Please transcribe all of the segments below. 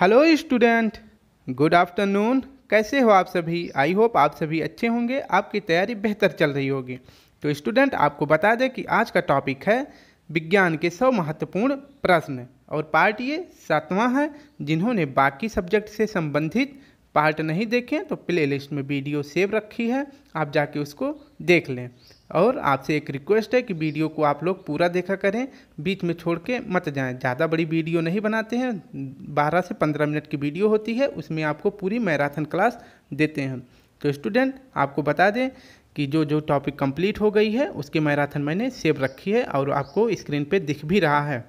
hello student good afternoon कैसे हो आप सभी आई होप आप सभी अच्छे होंगे आपकी तैयारी बेहतर चल रही होगी तो स्टूडेंट आपको बता दें कि आज का टॉपिक है विज्ञान के सौ महत्वपूर्ण प्रश्न और पार्ट ये सातवां है जिन्होंने बाकी सब्जेक्ट से संबंधित पार्ट नहीं देखें तो प्लेलिस्ट में वीडियो सेव रखी है आप जाके उसको देख लें और आपसे एक रिक्वेस्ट है कि वीडियो को आप लोग पूरा देखा करें बीच में छोड़ के मत जाएं ज़्यादा बड़ी वीडियो नहीं बनाते हैं 12 से 15 मिनट की वीडियो होती है उसमें आपको पूरी मैराथन क्लास देते हैं तो स्टूडेंट आपको बता दें कि जो जो टॉपिक कंप्लीट हो गई है उसके मैराथन मैंने सेव रखी है और आपको स्क्रीन पर दिख भी रहा है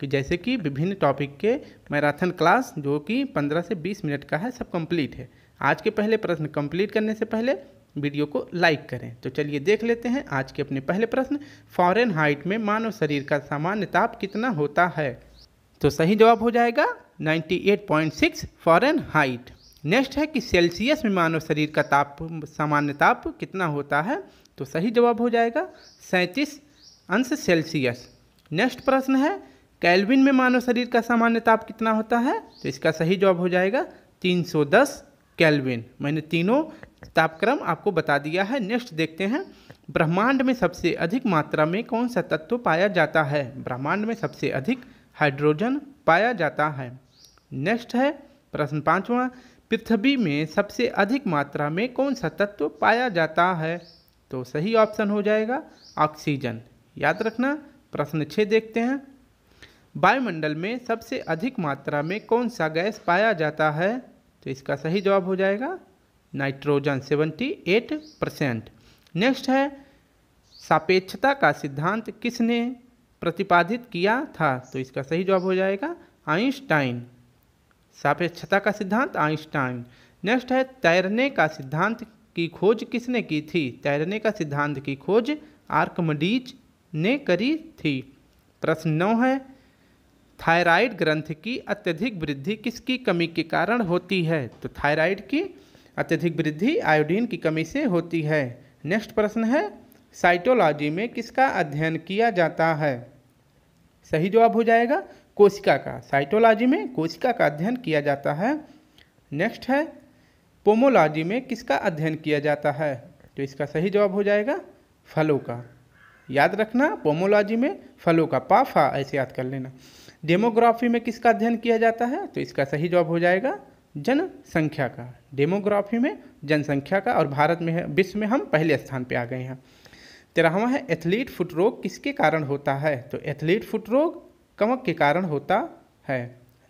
कि जैसे कि विभिन्न टॉपिक के मैराथन क्लास जो कि पंद्रह से बीस मिनट का है सब कम्प्लीट है आज के पहले प्रश्न कम्प्लीट करने से पहले वीडियो को लाइक करें तो चलिए देख लेते हैं आज के अपने पहले प्रश्न फॉरेन हाइट में मानव शरीर का सामान्य ताप कितना होता है तो सही जवाब हो जाएगा 98.6 फॉरेन हाइट नेक्स्ट है कि सेल्सियस में मानव शरीर का ताप सामान्य ताप कितना होता है तो सही जवाब हो जाएगा सैंतीस अंश सेल्सियस नेक्स्ट प्रश्न है कैलविन में मानव शरीर का सामान्य ताप कितना होता है तो इसका सही जवाब हो जाएगा 310 कैलविन मैंने तीनों तापक्रम आपको बता दिया है नेक्स्ट देखते हैं ब्रह्मांड में सबसे अधिक मात्रा में कौन सा तत्व पाया जाता है ब्रह्मांड में सबसे अधिक हाइड्रोजन पाया जाता है नेक्स्ट है प्रश्न पाँचवा पृथ्वी में सबसे अधिक मात्रा में कौन सा तत्व पाया जाता है तो सही ऑप्शन हो जाएगा ऑक्सीजन याद रखना प्रश्न छः देखते हैं वायुमंडल में सबसे अधिक मात्रा में कौन सा गैस पाया जाता है तो इसका सही जवाब हो जाएगा नाइट्रोजन 78 परसेंट नेक्स्ट है सापेक्षता का सिद्धांत किसने प्रतिपादित किया था तो इसका सही जवाब हो जाएगा आइंस्टाइन सापेक्षता का सिद्धांत आइंस्टाइन नेक्स्ट है तैरने का सिद्धांत की खोज किसने की थी तैरने का सिद्धांत की खोज आर्कमडीज ने करी थी प्रश्न नौ है थायराइड ग्रंथ की अत्यधिक वृद्धि किसकी कमी के कारण होती है तो थायराइड की अत्यधिक वृद्धि आयोडीन की कमी से होती है नेक्स्ट प्रश्न है साइटोलॉजी में किसका अध्ययन किया जाता है सही जवाब हो जाएगा कोशिका का साइटोलॉजी में कोशिका का अध्ययन किया जाता है नेक्स्ट है पोमोलॉजी में किसका अध्ययन किया जाता है तो इसका सही जवाब हो जाएगा फलों का याद रखना पोमोलॉजी में फलों का पाफा ऐसे याद कर लेना डेमोग्राफी में किसका अध्ययन किया जाता है तो इसका सही जवाब हो जाएगा जनसंख्या का डेमोग्राफी में जनसंख्या का और भारत में विश्व में हम पहले स्थान पर आ गए हैं तेरहवा है एथलीट फुट रोग किसके कारण होता है तो एथलीट फुट रोग कमक के कारण होता है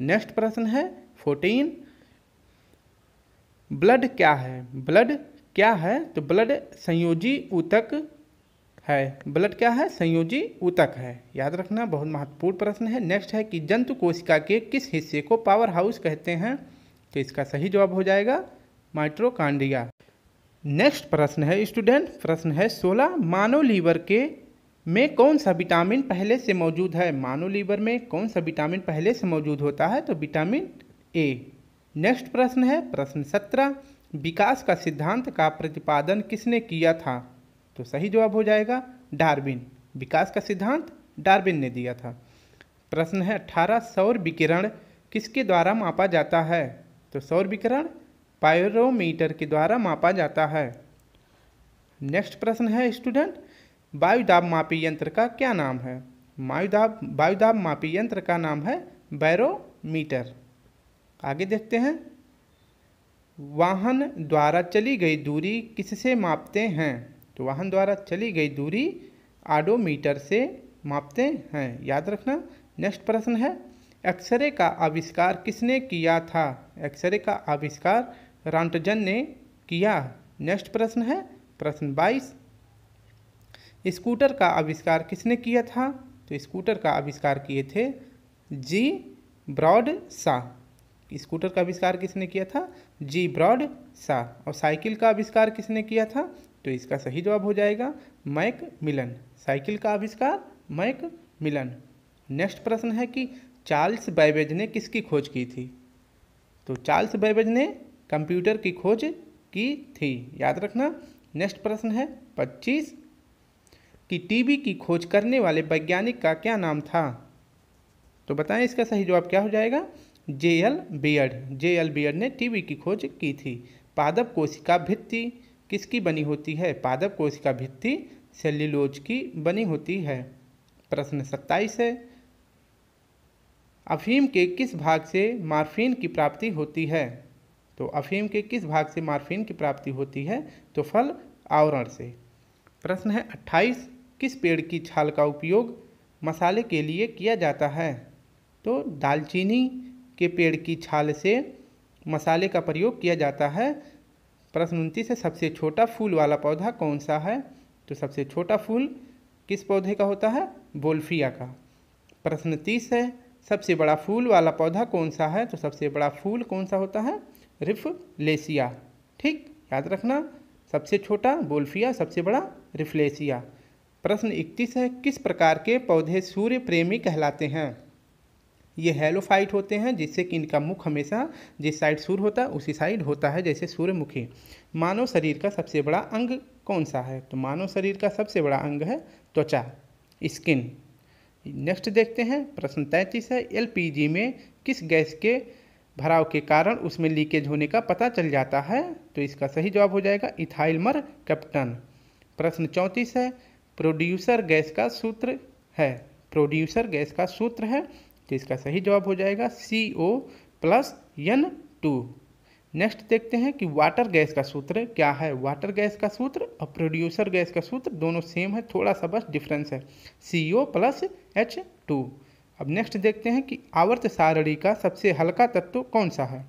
नेक्स्ट प्रश्न है फोर्टीन ब्लड क्या है ब्लड क्या है तो ब्लड संयोजी ऊतक है ब्लड क्या है संयोजी ऊतक है याद रखना बहुत महत्वपूर्ण प्रश्न है नेक्स्ट है कि जंतु कोशिका के किस हिस्से को पावर हाउस कहते हैं तो इसका सही जवाब हो जाएगा माइट्रोकांडिया नेक्स्ट प्रश्न है स्टूडेंट प्रश्न है सोलह मानव लीवर के में कौन सा विटामिन पहले से मौजूद है मानव लीवर में कौन सा विटामिन पहले से मौजूद होता है तो विटामिन ए नेक्स्ट प्रश्न है प्रश्न सत्रह विकास का सिद्धांत का प्रतिपादन किसने किया था तो सही जवाब हो जाएगा डार्बिन विकास का सिद्धांत डार्बिन ने दिया था प्रश्न है अठारह सौर विकिरण किसके द्वारा मापा जाता है तो सौर विकिरण पायरोमीटर के द्वारा मापा जाता है नेक्स्ट प्रश्न है स्टूडेंट वायुदाब मापी यंत्र का क्या नाम है वायुदाब वायुदाब मापी यंत्र का नाम है बैरोमीटर आगे देखते हैं वाहन द्वारा चली गई दूरी किससे मापते हैं तो वाहन द्वारा चली गई दूरी आडोमीटर से मापते हैं याद रखना नेक्स्ट प्रश्न है एक्सरे का आविष्कार किसने किया था एक्सरे का आविष्कार रांटजन ने किया नेक्स्ट प्रश्न है प्रश्न बाईस स्कूटर का आविष्कार किसने किया था तो स्कूटर का आविष्कार किए थे जी ब्रॉड सा स्कूटर का आविष्कार किसने किया था जी ब्रॉड सा और साइकिल का आविष्कार किसने किया था तो इसका सही जवाब हो जाएगा मैक मिलन साइकिल का आविष्कार मैक मिलन नेक्स्ट प्रश्न है कि चार्ल्स बैबेज ने किसकी खोज की थी तो चार्ल्स बैबेज ने कंप्यूटर की खोज की थी याद रखना नेक्स्ट प्रश्न है पच्चीस कि टीबी की खोज करने वाले वैज्ञानिक का क्या नाम था तो बताएं इसका सही जवाब क्या हो जाएगा J L Baird J L Baird ने टीबी की खोज की थी पादप कोशिका भित्ति किसकी बनी होती है पादप कोशिका भित्ति सेल्यूलोज की बनी होती है प्रश्न सत्ताईस है अफीम के किस भाग से मार्फिन की प्राप्ति होती है तो अफीम के किस भाग से मार्फिन की प्राप्ति होती है तो फल आवरण से प्रश्न है अट्ठाईस किस पेड़ की छाल का उपयोग मसाले के लिए किया जाता है तो दालचीनी के पेड़ की छाल से मसाले का प्रयोग किया जाता है प्रश्न उनतीस है सबसे छोटा फूल वाला पौधा कौन सा है तो सबसे छोटा फूल किस पौधे का होता है बोल्फिया का प्रश्न तीस है सबसे बड़ा फूल वाला पौधा कौन सा है तो सबसे बड़ा फूल कौन सा होता है रिफ लेसिया ठीक याद रखना सबसे छोटा बोल्फिया सबसे बड़ा रिफलेसिया प्रश्न इकतीस है किस प्रकार के पौधे सूर्य प्रेमी कहलाते हैं ये हेलोफाइट होते हैं जिससे कि इनका मुख हमेशा जिस साइड सूर्य होता है उसी साइड होता है जैसे सूर्यमुखी मानव शरीर का सबसे बड़ा अंग कौन सा है तो मानव शरीर का सबसे बड़ा अंग है त्वचा स्किन नेक्स्ट देखते हैं प्रश्न तैंतीस है एल में किस गैस के भराव के कारण उसमें लीकेज होने का पता चल जाता है तो इसका सही जवाब हो जाएगा इथाइलमर कैप्टन प्रश्न चौंतीस है प्रोड्यूसर गैस का सूत्र है प्रोड्यूसर गैस का सूत्र है तो इसका सही जवाब हो जाएगा C O plus N two next देखते हैं कि वाटर गैस का सूत्र क्या है वाटर गैस का सूत्र और प्रोड्यूसर गैस का सूत्र दोनों सेम है थोड़ा सा बस डिफरेंस है C O plus H two अब नेक्स्ट देखते हैं कि आवर्त सारणी का सबसे हल्का तत्व कौन सा है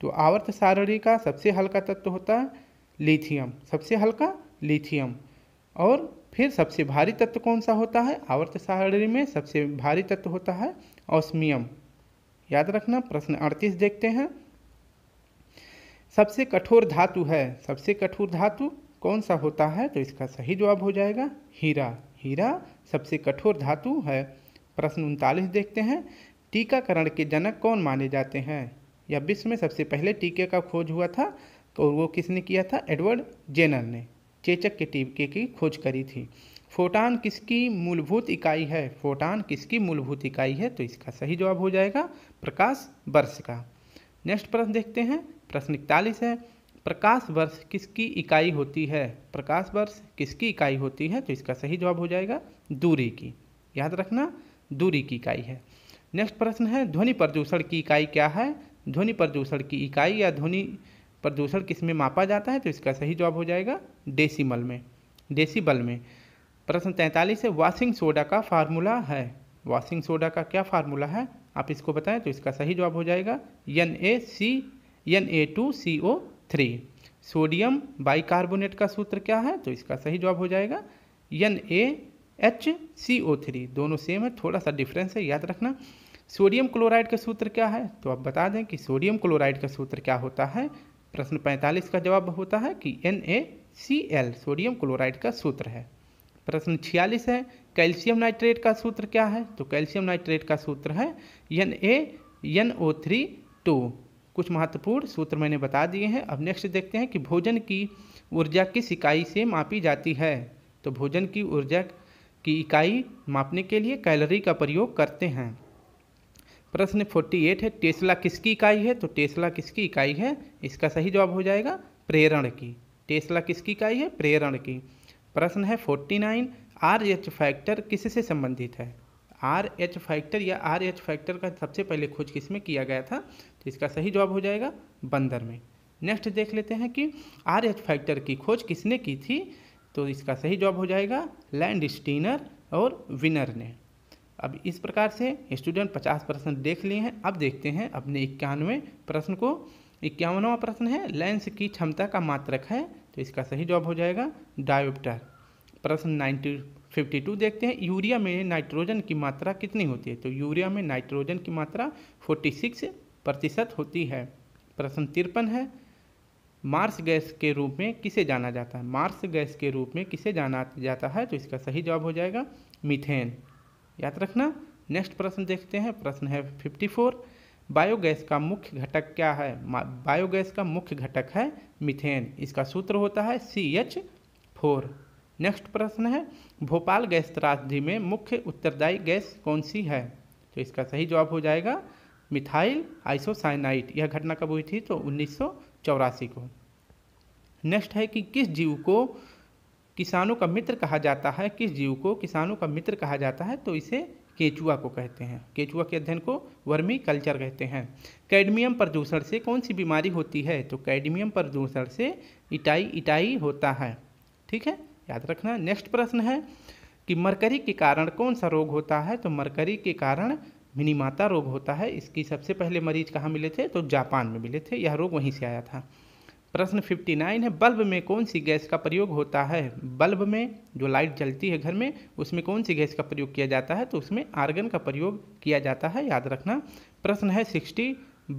तो आवर्त सारणी का सबसे हल्का तत्व होता है लिथियम सबसे हल्का लिथियम और फिर सबसे भारी तत्व कौन सा होता है आवर्त सारणी में सबसे भारी तत्व होता है ऑस्मियम याद रखना प्रश्न अड़तीस देखते हैं सबसे कठोर धातु है सबसे कठोर धातु कौन सा होता है तो इसका सही जवाब हो जाएगा हीरा हीरा सबसे कठोर धातु है प्रश्न उनतालीस देखते हैं टीकाकरण के जनक कौन माने जाते हैं या विश्व में सबसे पहले टीके का खोज हुआ था तो वो किसने किया था एडवर्ड जेनर ने चेचक के टीके की खोज करी थी फोटान किसकी मूलभूत इकाई है फोटान किसकी मूलभूत इकाई है तो इसका सही जवाब हो जाएगा प्रकाश वर्ष का नेक्स्ट प्रश्न देखते हैं प्रश्न इकतालीस है प्रकाश वर्ष किसकी इकाई होती है प्रकाश वर्ष किसकी इकाई होती है तो इसका सही जवाब हो जाएगा दूरी की याद रखना दूरी की इकाई है नेक्स्ट प्रश्न है ध्वनि प्रदूषण की इकाई क्या है ध्वनि प्रदूषण की इकाई या ध्वनि प्रदूषण किस में मापा जाता है तो इसका सही जवाब हो जाएगा डेसीमल में डेसीबल में प्रश्न तैंतालीस है वॉशिंग सोडा का फार्मूला है वॉशिंग सोडा का क्या फार्मूला है आप इसको बताएं तो इसका सही जवाब हो जाएगा N A C N A two C O three sodium bicarbonate का सूत्र क्या है तो इसका सही जवाब हो जाएगा N A H C O three दोनों सेम है थोड़ा सा डिफरेंस है याद रखना सोडियम क्लोराइड का सूत्र क्या है तो आप बता दें कि सोडियम क्लोराइड का सूत्र क्या होता है प्रश्न 45 का जवाब होता है कि N A C L sodium chloride का सूत्र है प्रश्न छियालीस है कैल्शियम नाइट्रेट का सूत्र क्या है तो कैल्शियम नाइट्रेट का सूत्र है N A N O three two कुछ महत्वपूर्ण सूत्र मैंने बता दिए हैं अब नेक्स्ट देखते हैं कि भोजन की ऊर्जा किस इकाई से मापी जाती है तो भोजन की ऊर्जा की इकाई मापने के लिए कैलोरी का प्रयोग करते हैं प्रश्न 48 है टेस्ला किसकी इकाई है तो टेस्ला किसकी इकाई है इसका सही जवाब हो जाएगा प्रेरण की टेस्ला किसकी इकाई है प्रेरण की प्रश्न है forty nine R H factor किससे संबंधित है आर एच फैक्टर या आर एच फैक्टर का सबसे पहले खोज किस में किया गया था तो इसका सही जवाब हो जाएगा बंदर में नेक्स्ट देख लेते हैं कि आर एच फैक्टर की खोज किसने की थी तो इसका सही जवाब हो जाएगा लैंड स्टीनर और विनर ने अब इस प्रकार से स्टूडेंट पचास प्रश्न देख लिए हैं अब देखते हैं अपने इक्यानवे प्रश्न को इक्यावनवा प्रश्न है लेंस की क्षमता का मात्रक है तो इसका सही जवाब हो जाएगा डायोप्टर प्रश्न नाइन्टी फिफ्टी टू देखते हैं यूरिया में नाइट्रोजन की मात्रा कितनी होती है तो यूरिया में नाइट्रोजन की मात्रा फोर्टी सिक्स प्रतिशत होती है प्रश्न तिरपन है मार्स गैस के रूप में किसे जाना जाता है मार्स गैस के रूप में किसे जाना जाता है तो इसका सही जवाब हो जाएगा मीथेन याद रखना नेक्स्ट प्रश्न देखते हैं प्रश्न है फिफ्टी फोर बायोगैस का मुख्य घटक क्या है बायोगैस का मुख्य घटक है मिथेन इसका सूत्र होता है सी एच फोर नेक्स्ट प्रश्न है भोपाल गैस त्रासदी में मुख्य उत्तरदायी गैस कौन सी है तो इसका सही जवाब हो जाएगा मिथाइल आइसोसाइनाइट यह घटना कब हुई थी तो उन्नीस को नेक्स्ट है कि किस जीव को किसानों का मित्र कहा जाता है किस जीव को किसानों का मित्र कहा जाता है तो इसे केचुआ को कहते हैं केचुआ के अध्ययन को वर्मी कल्चर कहते हैं कैडमियम प्रदूषण से कौन सी बीमारी होती है तो कैडमियम प्रदूषण से इटाई इटाई होता है ठीक है याद रखना नेक्स्ट प्रश्न है कि मरकरी के कारण कौन सा रोग होता है तो मरकरी के कारण मिनीमाता रोग होता है इसकी सबसे पहले मरीज कहाँ मिले थे तो जापान में मिले थे यह रोग वहीं से आया था प्रश्न 59 है बल्ब में कौन सी गैस का प्रयोग होता है बल्ब में जो लाइट जलती है घर में उसमें कौन सी गैस का प्रयोग किया जाता है तो उसमें आर्गन का प्रयोग किया जाता है याद रखना प्रश्न है 60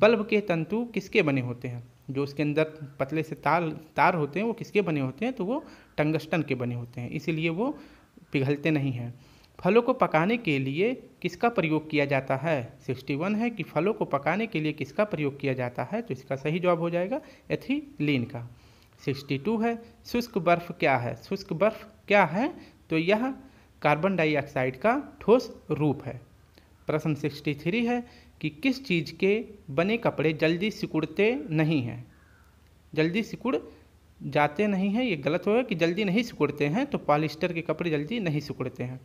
बल्ब के तंतु किसके बने होते हैं जो उसके अंदर पतले से तार तार होते हैं वो किसके बने होते हैं तो वो टंगस्टन के बने होते हैं इसीलिए वो पिघलते नहीं हैं फलों को पकाने के लिए किसका प्रयोग किया जाता है 61 है कि फलों को पकाने के लिए किसका प्रयोग किया जाता है तो इसका सही जवाब हो जाएगा एथिलीन का 62 है शुष्क बर्फ क्या है शुष्क बर्फ क्या है तो यह कार्बन डाइऑक्साइड का ठोस रूप है प्रश्न 63 है कि किस चीज़ के बने कपड़े जल्दी सिकुड़ते नहीं हैं जल्दी सिकुड़ जाते नहीं हैं ये गलत होगा कि जल्दी नहीं सिकुड़ते हैं तो पॉलिस्टर के कपड़े जल्दी नहीं सिकुड़ते हैं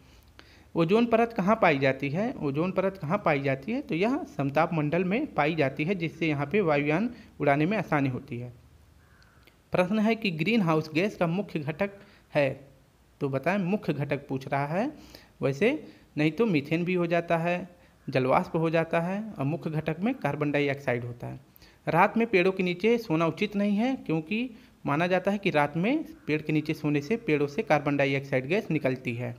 ओजोन परत कहाँ पाई जाती है ओजोन परत कहाँ पाई जाती है तो यह समताप मंडल में पाई जाती है जिससे यहाँ पे वायुयान उड़ाने में आसानी होती है प्रश्न है कि ग्रीन हाउस गैस का मुख्य घटक है तो बताएं मुख्य घटक पूछ रहा है वैसे नहीं तो मीथेन भी हो जाता है जलवाष्प हो जाता है और मुख्य घटक में कार्बन डाइऑक्साइड होता है रात में पेड़ों के नीचे सोना उचित नहीं है क्योंकि माना जाता है कि रात में पेड़ के नीचे सोने से पेड़ों से कार्बन डाइऑक्साइड गैस निकलती है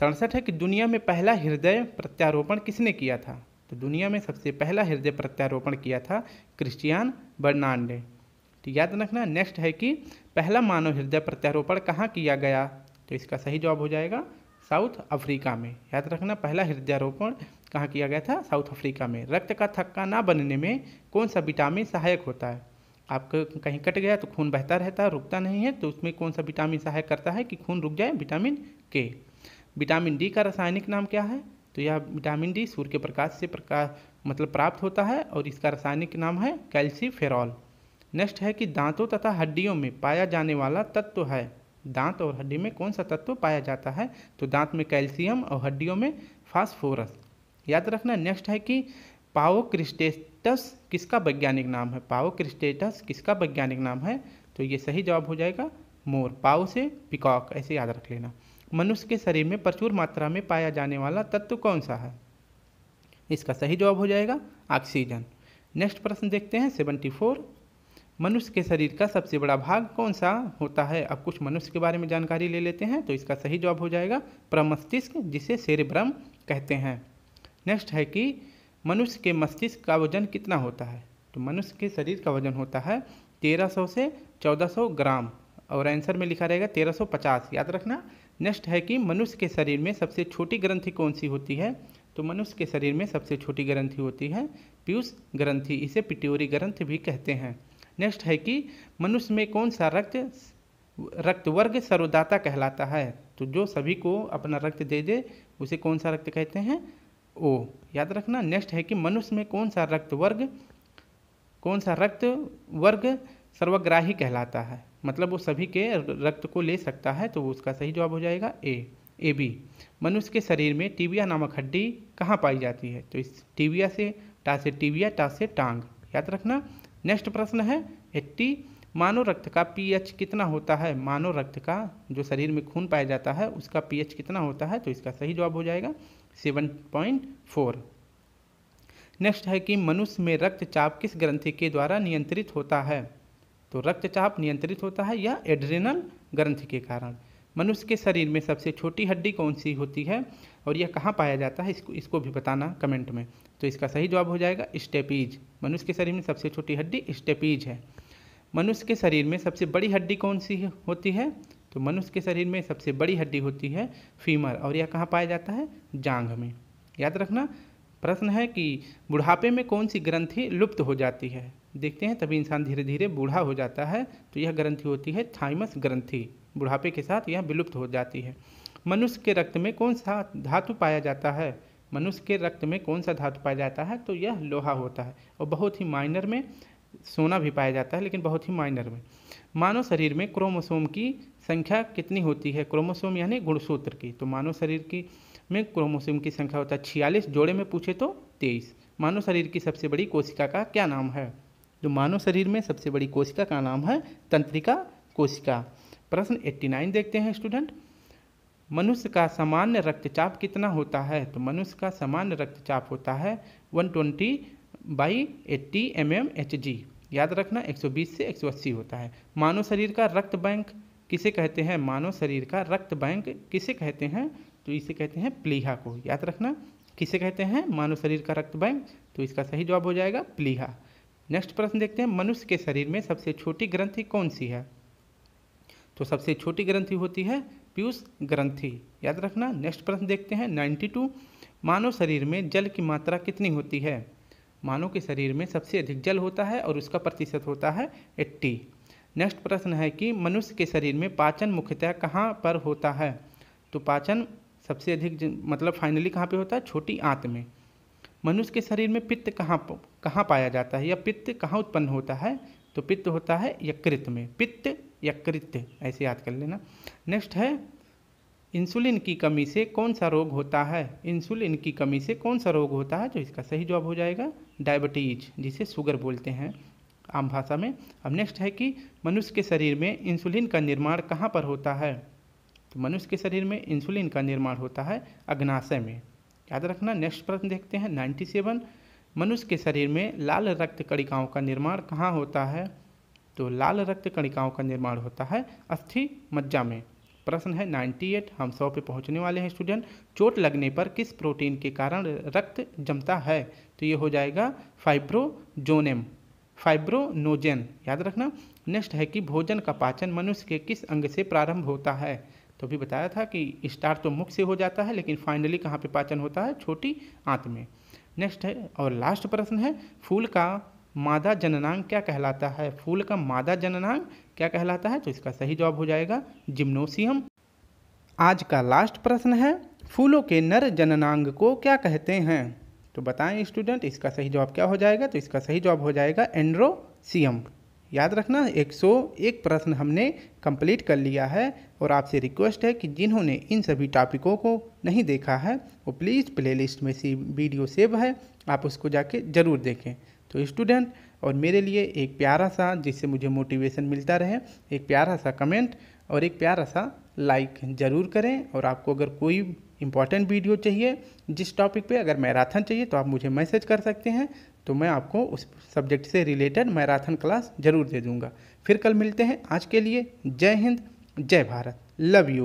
सड़सठ है कि दुनिया में पहला हृदय प्रत्यारोपण किसने किया था तो दुनिया में सबसे पहला हृदय प्रत्यारोपण किया था क्रिश्चियन बर्नांडे तो याद रखना नेक्स्ट है कि पहला मानव हृदय प्रत्यारोपण कहाँ किया गया तो इसका सही जवाब हो जाएगा साउथ अफ्रीका में याद रखना पहला हृदयारोपण कहाँ किया गया था साउथ अफ्रीका में रक्त का थक्का ना बनने में कौन सा विटामिन सहायक होता है आपको कहीं कट गया तो खून बहता रहता है रुकता नहीं है तो उसमें कौन सा विटामिन सहायक करता है कि खून रुक जाए विटामिन के विटामिन डी का रासायनिक नाम क्या है तो यह विटामिन डी सूर्य के प्रकाश से प्रकाश मतलब प्राप्त होता है और इसका रासायनिक नाम है कैल्सीफेरॉल नेक्स्ट है कि दांतों तथा हड्डियों में पाया जाने वाला तत्व है दांत और हड्डी में कौन सा तत्व पाया जाता है तो दांत में कैल्शियम और हड्डियों में फास्फोरस याद रखना नेक्स्ट है कि पाओ क्रिस्टेटस किसका वैज्ञानिक नाम है पाओ क्रिस्टेटस किसका वैज्ञानिक नाम है तो ये सही जवाब हो जाएगा मोर पाओ से पिकॉक ऐसे याद रख लेना मनुष्य के शरीर में प्रचुर मात्रा में पाया जाने वाला तत्व कौन सा है इसका सही जवाब हो जाएगा ऑक्सीजन नेक्स्ट प्रश्न देखते हैं सेवेंटी फोर मनुष्य के शरीर का सबसे बड़ा भाग कौन सा होता है अब कुछ मनुष्य के बारे में जानकारी ले लेते हैं तो इसका सही जवाब हो जाएगा प्रमस्तिष्क जिसे सेरेब्रम कहते हैं नेक्स्ट है कि मनुष्य के मस्तिष्क का वजन कितना होता है तो मनुष्य के शरीर का वजन होता है 1300 से 1400 ग्राम और आंसर में लिखा रहेगा 1350 याद रखना नेक्स्ट है कि मनुष्य के शरीर में सबसे छोटी ग्रंथि कौन सी होती है तो मनुष्य के शरीर में सबसे छोटी ग्रंथि होती है पीयूष ग्रंथि इसे पिट्योरी ग्रंथि भी कहते हैं नेक्स्ट है कि मनुष्य में कौन सा रक्त रक्त वर्ग सर्वदाता कहलाता है तो जो सभी को अपना रक्त दे दे उसे कौन सा रक्त कहते हैं ओ याद रखना नेक्स्ट है कि मनुष्य में कौन सा रक्त वर्ग कौन सा रक्त वर्ग सर्वग्राही कहलाता है मतलब वो सभी के रक्त को ले सकता है तो उसका सही जवाब हो जाएगा ए ए बी मनुष्य के शरीर में टीबिया नामक हड्डी कहाँ पाई जाती है तो इस टीबिया से टा से टीबिया टा से टांग याद रखना नेक्स्ट प्रश्न है एट्टी मानव रक्त का पीएच कितना होता है मानव रक्त का जो शरीर में खून पाया जाता है उसका पीएच कितना होता है तो इसका सही जवाब हो जाएगा सेवन पॉइंट फोर नेक्स्ट है कि मनुष्य में रक्तचाप किस ग्रंथि के द्वारा नियंत्रित होता है तो रक्तचाप नियंत्रित होता है या एड्रेनल ग्रंथ के कारण मनुष्य के शरीर में सबसे छोटी हड्डी कौन सी होती है और यह कहाँ पाया जाता है इसको इसको भी बताना कमेंट में तो इसका सही जवाब हो जाएगा स्टेपीज मनुष्य के शरीर में सबसे छोटी हड्डी स्टेपीज है मनुष्य के शरीर में सबसे बड़ी हड्डी कौन सी होती है तो मनुष्य के शरीर में सबसे बड़ी हड्डी होती है फीमर और यह कहाँ पाया जाता है जांघ में याद रखना प्रश्न है कि बुढ़ापे में कौन सी ग्रंथि लुप्त हो जाती है देखते हैं तभी इंसान धीरे धीरे बूढ़ा हो जाता है तो यह ग्रंथि होती है थाइमस ग्रंथि बुढ़ापे के साथ यह विलुप्त हो जाती है मनुष्य के रक्त में कौन सा धातु पाया जाता है मनुष्य के रक्त में कौन सा धातु पाया जाता है तो यह लोहा होता है और बहुत ही माइनर में सोना भी पाया जाता है लेकिन बहुत ही माइनर में मानव शरीर में क्रोमोसोम की संख्या कितनी होती है क्रोमोसोम यानी गुणसूत्र की तो मानव शरीर की में क्रोमोसोम की संख्या होता है छियालीस जोड़े में पूछे तो तेईस मानव शरीर की सबसे बड़ी कोशिका का क्या नाम है जो मानव शरीर में सबसे बड़ी कोशिका का नाम है तंत्रिका कोशिका प्रश्न 89 देखते हैं स्टूडेंट मनुष्य का सामान्य रक्तचाप कितना होता है तो मनुष्य का सामान्य रक्तचाप होता है 120 twenty by eighty M M H G याद रखना 120 से 180 होता है मानव शरीर का रक्त बैंक किसे कहते हैं मानव शरीर का रक्त बैंक किसे कहते हैं तो इसे कहते हैं प्लीहा को याद रखना किसे कहते हैं मानव शरीर का रक्त बैंक तो इसका सही जवाब हो जाएगा प्लीहा नेक्स्ट प्रश्न देखते हैं मनुष्य के शरीर में सबसे छोटी ग्रंथि कौन सी है तो सबसे छोटी ग्रंथि होती है पीयूष ग्रंथि याद रखना नेक्स्ट प्रश्न देखते हैं टू मानव शरीर में जल की मात्रा कितनी होती है मानव के शरीर में सबसे अधिक जल होता है और उसका प्रतिशत होता है 80 नेक्स्ट प्रश्न है कि मनुष्य के शरीर में पाचन मुख्यतः कहाँ पर होता है तो पाचन सबसे अधिक मतलब फाइनली कहाँ पे होता है छोटी आंत में मनुष्य के शरीर में पित्त कहाँ कहाँ पाया जाता है या पित्त कहाँ उत्पन्न होता है तो पित्त होता है यकृत में पित्त यकृत ऐसे याद कर लेना नेक्स्ट है इंसुलिन की कमी से कौन सा रोग होता है इंसुलिन की कमी से कौन सा रोग होता है तो इसका सही जवाब हो जाएगा डायबिटीज जिसे शुगर बोलते हैं आम भाषा में अब नेक्स्ट है कि मनुष्य के शरीर में इंसुलिन का निर्माण कहाँ पर होता है तो मनुष्य के शरीर में इंसुलिन का निर्माण होता है अग्नाशय में याद रखना नेक्स्ट प्रश्न देखते हैं नाइन्टी सेवन मनुष्य के शरीर में लाल रक्त कणिकाओं का निर्माण कहाँ होता है तो लाल रक्त कणिकाओं का निर्माण होता है अस्थि मज्जा में प्रश्न है 98 हम सौ पे पहुंचने वाले हैं स्टूडेंट चोट लगने पर किस प्रोटीन के कारण रक्त जमता है तो ये हो जाएगा फाइब्रोजोनेम फाइब्रोनोजेन याद रखना नेक्स्ट है कि भोजन का पाचन मनुष्य के किस अंग से प्रारंभ होता है तो भी बताया था कि स्टार्ट तो मुख से हो जाता है लेकिन फाइनली कहाँ पे पाचन होता है छोटी आंत में नेक्स्ट है और लास्ट प्रश्न है फूल का मादा जननांग क्या कहलाता है फूल का मादा जननांग क्या कहलाता है तो इसका सही जवाब हो जाएगा जिम्नोसियम आज का लास्ट प्रश्न है फूलों के नर जननांग को क्या कहते हैं तो बताएं स्टूडेंट इसका सही जवाब क्या हो जाएगा तो इसका सही जवाब हो जाएगा एंड्रोसियम याद रखना 101 प्रश्न हमने कंप्लीट कर लिया है और आपसे रिक्वेस्ट है कि जिन्होंने इन सभी टॉपिकों को नहीं देखा है वो प्लीज़ प्लेलिस्ट में सी वीडियो सेव है आप उसको जाके ज़रूर देखें तो स्टूडेंट और मेरे लिए एक प्यारा सा जिससे मुझे मोटिवेशन मिलता रहे एक प्यारा सा कमेंट और एक प्यारा सा लाइक ज़रूर करें और आपको अगर कोई इंपॉर्टेंट वीडियो चाहिए जिस टॉपिक पे अगर मैराथन चाहिए तो आप मुझे मैसेज कर सकते हैं तो मैं आपको उस सब्जेक्ट से रिलेटेड मैराथन क्लास ज़रूर दे दूँगा फिर कल मिलते हैं आज के लिए जय हिंद जय भारत लव यू